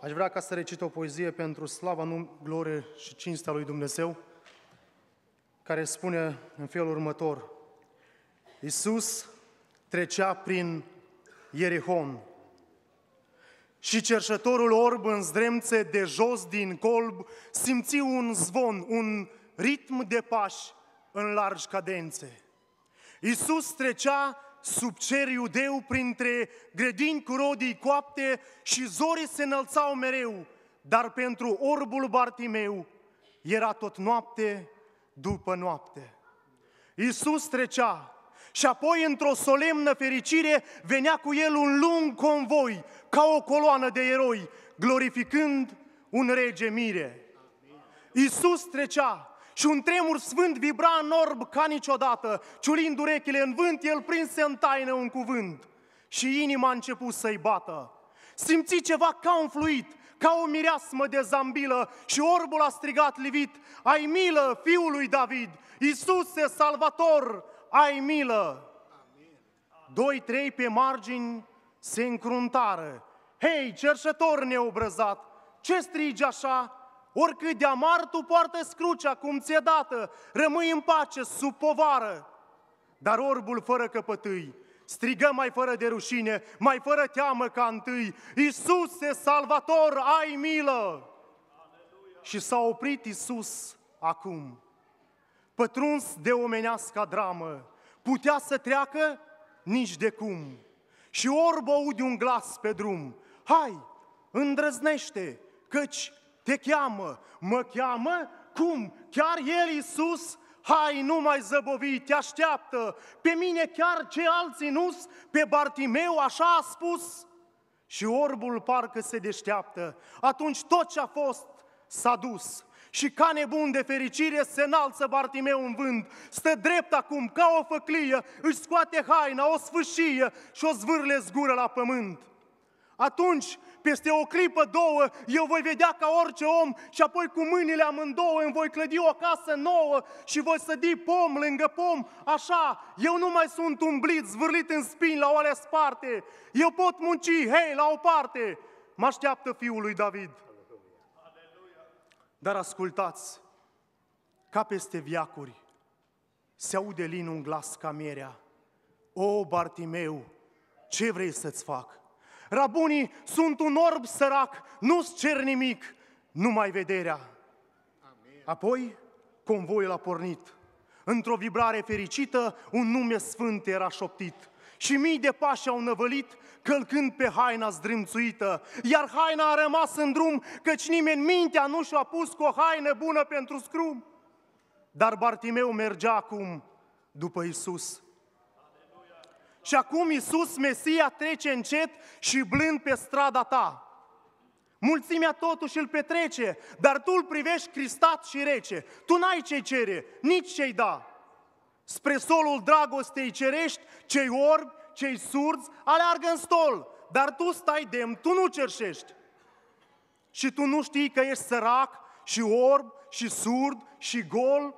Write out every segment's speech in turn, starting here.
Aș vrea ca să recit o poezie pentru slava, nu glorie și cinstea lui Dumnezeu, care spune în felul următor. Iisus trecea prin Ierihon și cerșătorul orb în zdremțe de jos din colb simți un zvon, un ritm de pași în largi cadențe. Iisus trecea sub cer iudeu printre grădini cu rodii coapte și zorii se înălțau mereu, dar pentru orbul Bartimeu era tot noapte după noapte. Iisus trecea și apoi într-o solemnă fericire venea cu el un lung convoi, ca o coloană de eroi, glorificând un rege mire. Iisus trecea și un tremur sfânt vibra în orb ca niciodată. Ciulind urechile în vânt, el prinse în taină un cuvânt și inima a început să-i bată. Simți ceva ca un fluid, ca o mireasmă de zambilă și orbul a strigat livit, Ai milă, fiul lui David, Iisuse, salvator, ai milă! Doi, trei pe margini se încruntară. Hei, cerșător neobrăzat, ce strigi așa? Oricât de amar tu poartă scrucea, cum ți-e dată, rămâi în pace, sub povară. Dar orbul fără căpătâi, strigă mai fără de rușine, mai fără teamă ca întâi, Iisuse, Salvator, ai milă! Aleluia. Și s-a oprit Iisus acum, pătruns de omenească dramă, putea să treacă nici de cum. Și orbă aude un glas pe drum, hai, îndrăznește, căci te cheamă, mă cheamă, cum? Chiar El, Iisus, hai, nu mai zăbovi, te așteaptă. Pe mine chiar ce alții nu pe Bartimeu așa a spus. Și orbul parcă se deșteaptă. Atunci tot ce a fost s-a dus. Și ca nebun de fericire se înalță Bartimeu în vânt, stă drept acum ca o făclie, își scoate haina, o sfâșie și o zvârle zgură la pământ. Atunci, peste o clipă, două, eu voi vedea ca orice om și apoi cu mâinile amândouă îmi voi clădi o casă nouă și voi sădi pom lângă pom, așa, eu nu mai sunt umblit, zvârlit în spini la oale sparte, eu pot munci, hei, la o parte, mă așteaptă fiul lui David. Dar ascultați, ca peste viacuri, se aude lin un glas ca mierea. O, Bartimeu, ce vrei să-ți fac? Rabunii sunt un orb sărac, nu-ți cer nimic, numai vederea. Amen. Apoi, convoiul a pornit. Într-o vibrare fericită, un nume sfânt era șoptit. Și mii de pași au năvălit, călcând pe haina zdrâmțuită. Iar haina a rămas în drum, căci nimeni mintea nu și-a pus cu o haină bună pentru scrum. Dar Bartimeu mergea acum după Isus, și acum Iisus, Mesia, trece încet și blând pe strada ta. Mulțimea totuși îl petrece, dar tu îl privești cristat și rece. Tu n-ai ce cere, nici ce-i da. Spre solul dragostei cerești, cei orbi, cei surzi, aleargă în stol, dar tu stai demn, tu nu cerșești. Și tu nu știi că ești sărac și orb și surd și gol?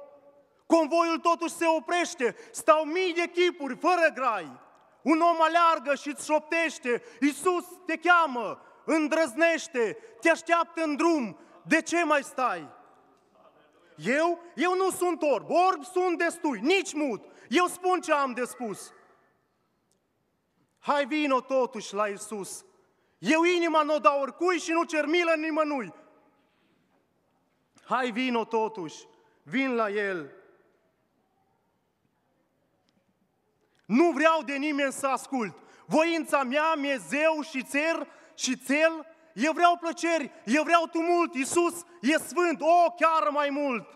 Convoiul totuși se oprește, stau mii de chipuri fără grai. Un om aleargă și îți șoptește, Iisus te cheamă, îndrăznește, te așteaptă în drum, de ce mai stai? Eu? Eu nu sunt orb, orb sunt destui, nici mut. Eu spun ce am de spus. Hai vino totuși la Iisus. Eu inima nu o dau oricui și nu cer milă nimănui. Hai vino totuși, vin la El Nu vreau de nimeni să ascult. Voința mea mi-e zeu și țer și țel. Eu vreau plăceri, eu vreau tumult. Iisus e sfânt, o, chiar mai mult.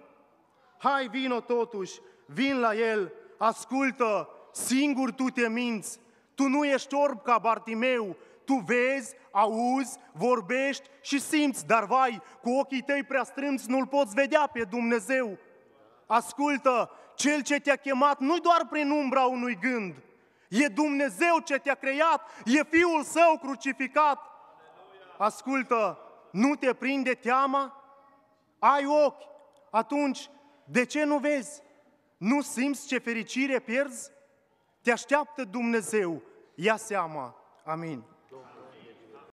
Hai, vino totuși, vin la el, ascultă, singur tu te minți. Tu nu ești orb ca Bartimeu, tu vezi, auzi, vorbești și simți, dar vai, cu ochii tăi prea strâmți nu-L poți vedea pe Dumnezeu. Ascultă, cel ce te-a chemat nu doar prin umbra unui gând, e Dumnezeu ce te-a creat, e Fiul Său crucificat. Ascultă, nu te prinde teama? Ai ochi, atunci de ce nu vezi? Nu simți ce fericire pierzi? Te așteaptă Dumnezeu, ia seama. Amin.